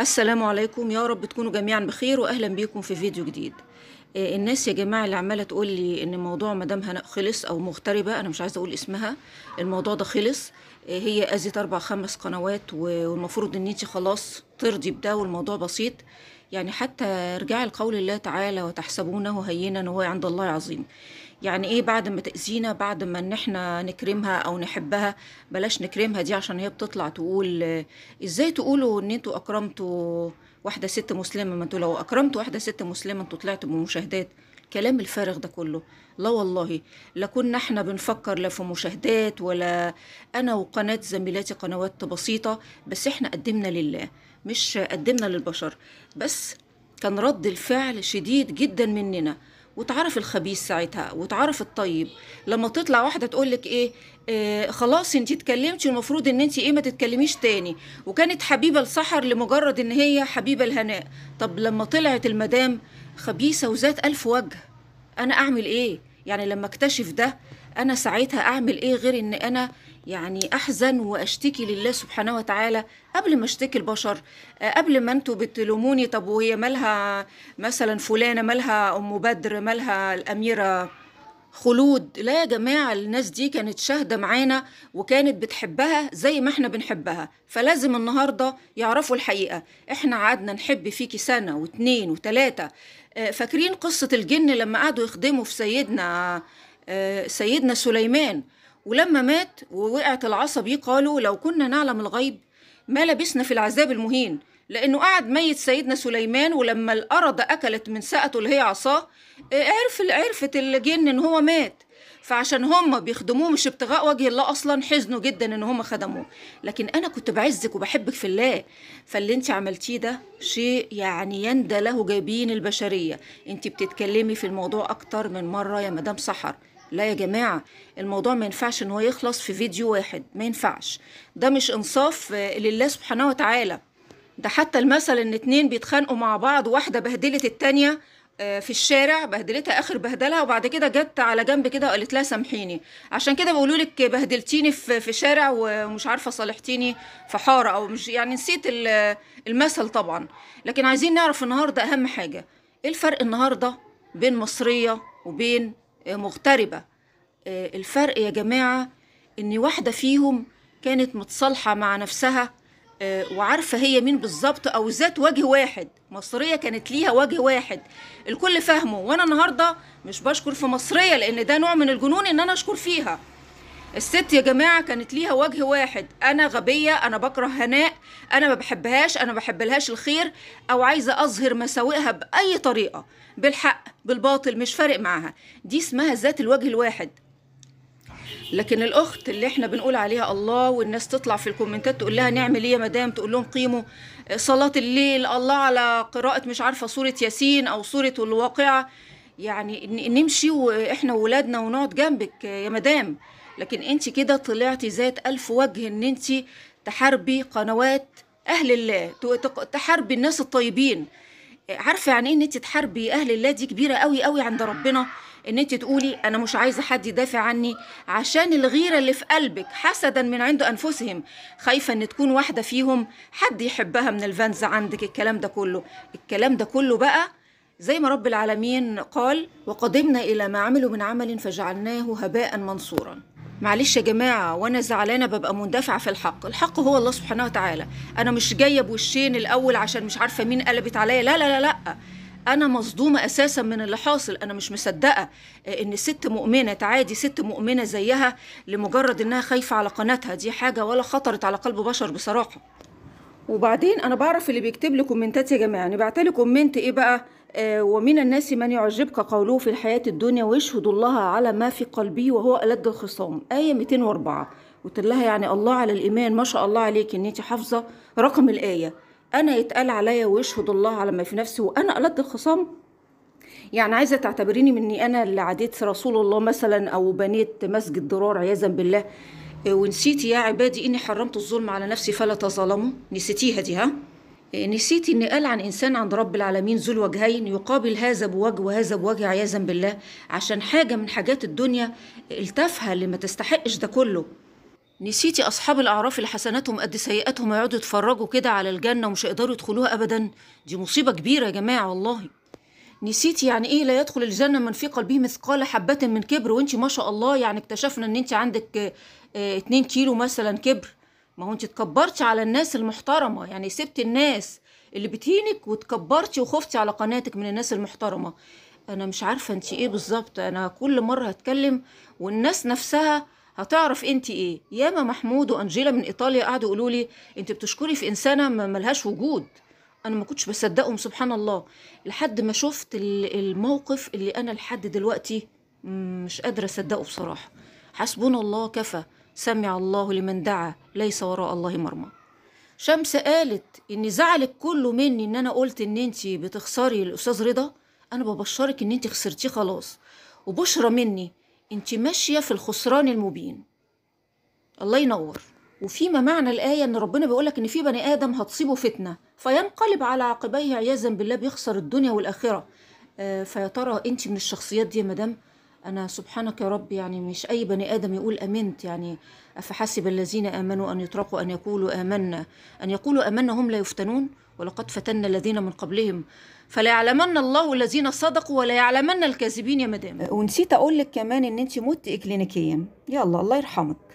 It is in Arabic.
السلام عليكم يا رب تكونوا جميعا بخير واهلا بيكم في فيديو جديد إيه، الناس يا جماعه اللي عماله تقول لي ان موضوع مدام هناء خلص او مغتربه انا مش عايزه اقول اسمها الموضوع ده خلص إيه، هي اذت اربع خمس قنوات والمفروض ان انت خلاص ترضي بده والموضوع بسيط يعني حتى ارجعي لقول الله تعالى وتحسبونه هينا وهو عند الله عظيم يعني ايه بعد ما تاذينا بعد ما ان احنا نكرمها او نحبها بلاش نكرمها دي عشان هي بتطلع تقول ازاي تقولوا ان انتوا اكرمتوا واحده ست مسلمه ما انتوا لو اكرمتوا واحده ست مسلمه انتوا طلعتوا بمشاهدات الكلام الفارغ ده كله لا والله لا كنا احنا بنفكر لا في مشاهدات ولا انا وقناه زميلاتي قنوات بسيطه بس احنا قدمنا لله مش قدمنا للبشر بس كان رد الفعل شديد جدا مننا وتعرف الخبيث ساعتها وتعرف الطيب لما تطلع واحده تقول لك ايه آه خلاص انت اتكلمتي المفروض ان انت ايه ما تتكلميش تاني وكانت حبيبه السحر لمجرد ان هي حبيبه الهناء طب لما طلعت المدام خبيثه وذات الف وجه انا اعمل ايه يعني لما اكتشف ده انا ساعتها اعمل ايه غير ان انا يعني أحزن وأشتكي لله سبحانه وتعالى قبل ما أشتكي البشر آه، قبل ما أنتوا بتلوموني طب وهي مالها مثلا فلانة مالها أم بدر مالها الأميرة خلود لا يا جماعة الناس دي كانت شاهدة معانا وكانت بتحبها زي ما احنا بنحبها فلازم النهاردة يعرفوا الحقيقة احنا قعدنا نحب فيكي سنة واتنين وتلاتة آه، فاكرين قصة الجن لما قعدوا يخدموا في سيدنا آه، سيدنا سليمان ولما مات ووقعت العصبي قالوا لو كنا نعلم الغيب ما لبسنا في العذاب المهين لأنه قعد ميت سيدنا سليمان ولما الأرض أكلت من سقته اللي هي عصاه آه، عرف عرفت الجن إن هو مات فعشان هم بيخدموه مش ابتغاء وجه الله اصلا حزنوا جدا ان هم خدموه لكن انا كنت بعزك وبحبك في الله فاللي انت عملتيه ده شيء يعني يندى له جبين البشريه انت بتتكلمي في الموضوع اكتر من مره يا مدام سحر لا يا جماعة الموضوع ما ينفعش ان هو يخلص في فيديو واحد ما ينفعش ده مش انصاف آه، لله سبحانه وتعالى ده حتى المثل ان اتنين بيتخانقوا مع بعض واحدة بهدلت التانية آه، في الشارع بهدلتها اخر بهدله وبعد كده جت على جنب كده وقالت لها سامحيني عشان كده بقولوا لك بهدلتيني في في شارع ومش عارفه صالحتيني في حاره او مش يعني نسيت المثل طبعا لكن عايزين نعرف النهارده اهم حاجه ايه الفرق النهارده بين مصريه وبين آه، مغتربة آه، الفرق يا جماعة إن واحدة فيهم كانت متصالحة مع نفسها آه، وعارفة هي مين بالظبط أو ذات وجه واحد مصرية كانت ليها وجه واحد الكل فاهمه وأنا النهاردة مش بشكر في مصرية لأن ده نوع من الجنون إن أنا أشكر فيها الست يا جماعه كانت ليها وجه واحد انا غبيه انا بكره هناء انا ما بحبهاش انا ما بحبلهاش الخير او عايزه اظهر مساوئها باي طريقه بالحق بالباطل مش فارق معاها دي اسمها ذات الوجه الواحد لكن الاخت اللي احنا بنقول عليها الله والناس تطلع في الكومنتات تقول لها نعمل ايه يا مدام تقول لهم قيموا صلاه الليل الله على قراءه مش عارفه سوره ياسين او سوره الواقعه يعني نمشي واحنا وولادنا ونقعد جنبك يا مدام لكن انت كده طلعتي ذات الف وجه ان انت تحاربي قنوات اهل الله تحاربي الناس الطيبين عارفه يعني ايه ان انت تحاربي اهل الله دي كبيره قوي قوي عند ربنا ان انت تقولي انا مش عايزه حد يدافع عني عشان الغيره اللي في قلبك حسدا من عند انفسهم خايفه ان تكون واحده فيهم حد يحبها من الفانز عندك الكلام ده كله الكلام ده كله بقى زي ما رب العالمين قال وقدمنا الى ما عملوا من عمل فجعلناه هباء منصورا معلش يا جماعة وأنا زعلانة ببقى مندفعة في الحق الحق هو الله سبحانه وتعالى أنا مش جاية بوشين الأول عشان مش عارفة مين قلبت عليا لا لا لا لا أنا مصدومة أساسا من اللي حاصل أنا مش مصدقة إن ست مؤمنة تعادي ست مؤمنة زيها لمجرد إنها خايفة على قناتها دي حاجة ولا خطرت على قلب بشر بصراحة وبعدين أنا بعرف اللي بيكتب لي كومنتات يا جماعة يعني بعتلي كومنت إيه بقى آه، ومن الناس من يعجبك قوله في الحياة الدنيا ويشهد الله على ما في قلبه وهو ألد الخصام آية 204 قلت لها يعني الله على الإيمان ما شاء الله عليك إن أنت حافظة رقم الآية أنا يتقال عليا ويشهد الله على ما في نفسي وأنا ألد الخصام يعني عايزة تعتبريني مني أنا اللي عديت رسول الله مثلا أو بنيت مسجد ضرار عياذا بالله آه، ونسيتي يا عبادي إني حرمت الظلم على نفسي فلا تظلموا نسيتيها دي ها نسيت ان قال عن انسان عند رب العالمين ذو الوجهين يقابل هذا بوجه وهذا بوجه عياذا بالله عشان حاجه من حاجات الدنيا التافهه اللي ما تستحقش ده كله نسيتي اصحاب الاعراف اللي حسناتهم قد سيئاتهم يقعدوا يتفرجوا كده على الجنه ومش هيقدروا يدخلوها ابدا دي مصيبه كبيره يا جماعه والله نسيتي يعني ايه لا يدخل الجنه من في قلبه مثقال حبه من كبر وانت ما شاء الله يعني اكتشفنا ان انت عندك اه اتنين كيلو مثلا كبر ما هو انت تكبرتي على الناس المحترمه يعني سبت الناس اللي بتهينك وتكبرتي وخفتي على قناتك من الناس المحترمه انا مش عارفه انت ايه بالظبط انا كل مره هتكلم والناس نفسها هتعرف انت ايه ياما محمود وانجيلا من ايطاليا قعدوا يقولوا لي انت بتشكري في انسانه ملهاش وجود انا ما كنتش بصدقهم سبحان الله لحد ما شفت الموقف اللي انا لحد دلوقتي مش قادره اصدقه بصراحه حسبنا الله كفى سمع الله لمن دعا ليس وراء الله مرمى شمس قالت ان زعلك كله مني ان انا قلت ان انت بتخسري الاستاذ رضا انا ببشرك ان انت خسرتيه خلاص وبشرى مني انت ماشيه في الخسران المبين الله ينور وفيما معنى الآية إن ربنا بيقولك إن في بني آدم هتصيبه فتنة فينقلب على عقبيه عياذا بالله بيخسر الدنيا والآخرة آه فيا ترى أنت من الشخصيات دي يا مدام أنا سبحانك يا رب يعني مش أي بني آدم يقول آمنت يعني أفحسب الذين آمنوا أن يتركوا أن يقولوا آمنا أن يقولوا آمنا هم لا يفتنون ولقد فتنا الذين من قبلهم فلا يعلمن الله الذين صدقوا ولا يعلمن الكاذبين يا مدام ونسيت أقول لك كمان إن أنت مت إكلينيكيا يلا الله يرحمك